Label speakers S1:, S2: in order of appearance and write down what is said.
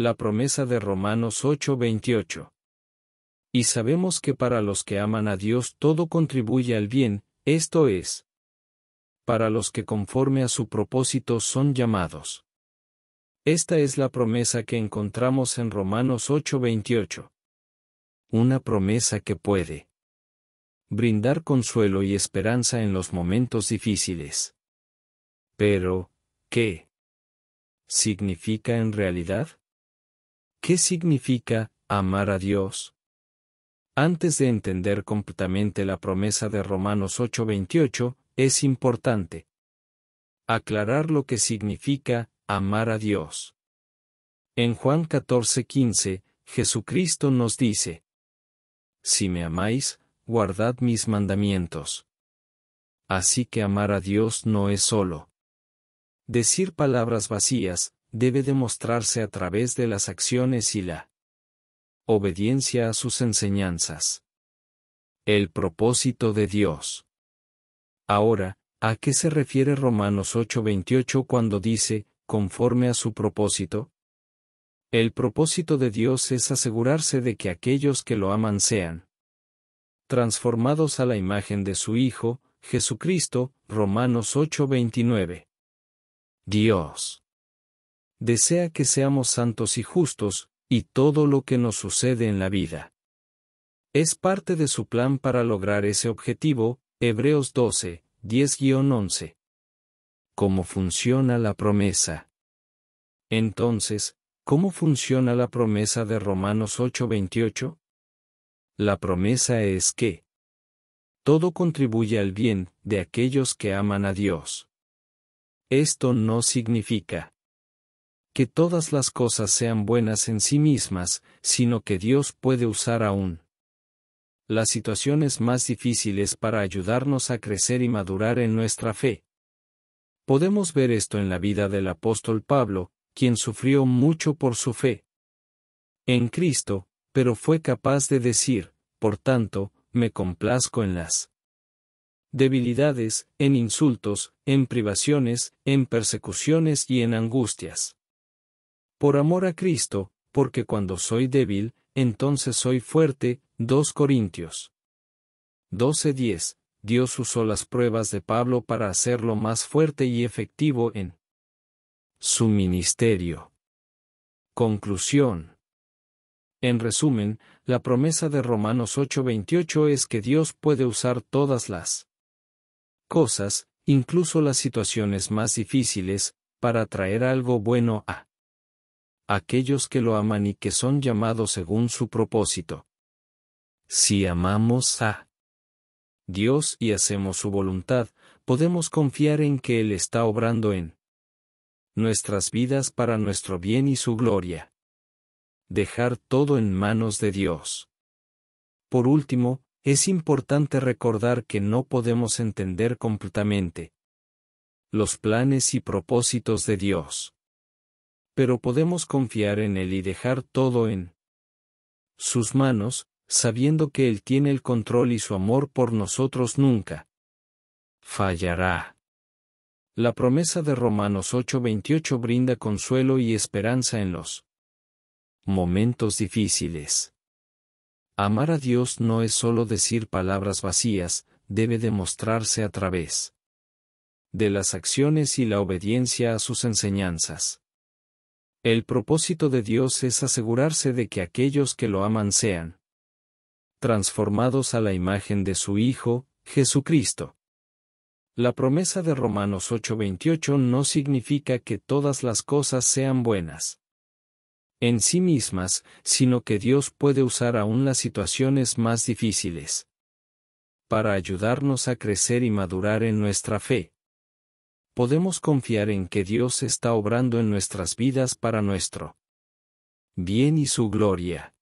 S1: la promesa de Romanos 8:28. Y sabemos que para los que aman a Dios todo contribuye al bien, esto es, para los que conforme a su propósito son llamados. Esta es la promesa que encontramos en Romanos 8:28. Una promesa que puede brindar consuelo y esperanza en los momentos difíciles. Pero, ¿qué significa en realidad? ¿Qué significa amar a Dios? Antes de entender completamente la promesa de Romanos 8:28, es importante aclarar lo que significa amar a Dios. En Juan 14:15, Jesucristo nos dice, Si me amáis, guardad mis mandamientos. Así que amar a Dios no es solo decir palabras vacías, debe demostrarse a través de las acciones y la obediencia a sus enseñanzas. El propósito de Dios. Ahora, ¿a qué se refiere Romanos 8:28 cuando dice, conforme a su propósito? El propósito de Dios es asegurarse de que aquellos que lo aman sean transformados a la imagen de su Hijo, Jesucristo, Romanos 8:29. Dios desea que seamos santos y justos, y todo lo que nos sucede en la vida. Es parte de su plan para lograr ese objetivo, Hebreos 12, 10-11. ¿Cómo funciona la promesa? Entonces, ¿cómo funciona la promesa de Romanos 8-28? La promesa es que todo contribuye al bien de aquellos que aman a Dios. Esto no significa que todas las cosas sean buenas en sí mismas, sino que Dios puede usar aún las situaciones más difíciles para ayudarnos a crecer y madurar en nuestra fe. Podemos ver esto en la vida del apóstol Pablo, quien sufrió mucho por su fe en Cristo, pero fue capaz de decir, por tanto, me complazco en las debilidades, en insultos, en privaciones, en persecuciones y en angustias. Por amor a Cristo, porque cuando soy débil, entonces soy fuerte. 2 Corintios 12:10. Dios usó las pruebas de Pablo para hacerlo más fuerte y efectivo en su ministerio. Conclusión. En resumen, la promesa de Romanos 8:28 es que Dios puede usar todas las cosas, incluso las situaciones más difíciles, para traer algo bueno a aquellos que lo aman y que son llamados según su propósito. Si amamos a Dios y hacemos su voluntad, podemos confiar en que Él está obrando en nuestras vidas para nuestro bien y su gloria. Dejar todo en manos de Dios. Por último, es importante recordar que no podemos entender completamente los planes y propósitos de Dios pero podemos confiar en Él y dejar todo en sus manos, sabiendo que Él tiene el control y su amor por nosotros nunca fallará. La promesa de Romanos 8:28 brinda consuelo y esperanza en los momentos difíciles. Amar a Dios no es solo decir palabras vacías, debe demostrarse a través de las acciones y la obediencia a sus enseñanzas. El propósito de Dios es asegurarse de que aquellos que lo aman sean transformados a la imagen de su Hijo, Jesucristo. La promesa de Romanos 8:28 no significa que todas las cosas sean buenas en sí mismas, sino que Dios puede usar aún las situaciones más difíciles para ayudarnos a crecer y madurar en nuestra fe podemos confiar en que Dios está obrando en nuestras vidas para nuestro bien y su gloria.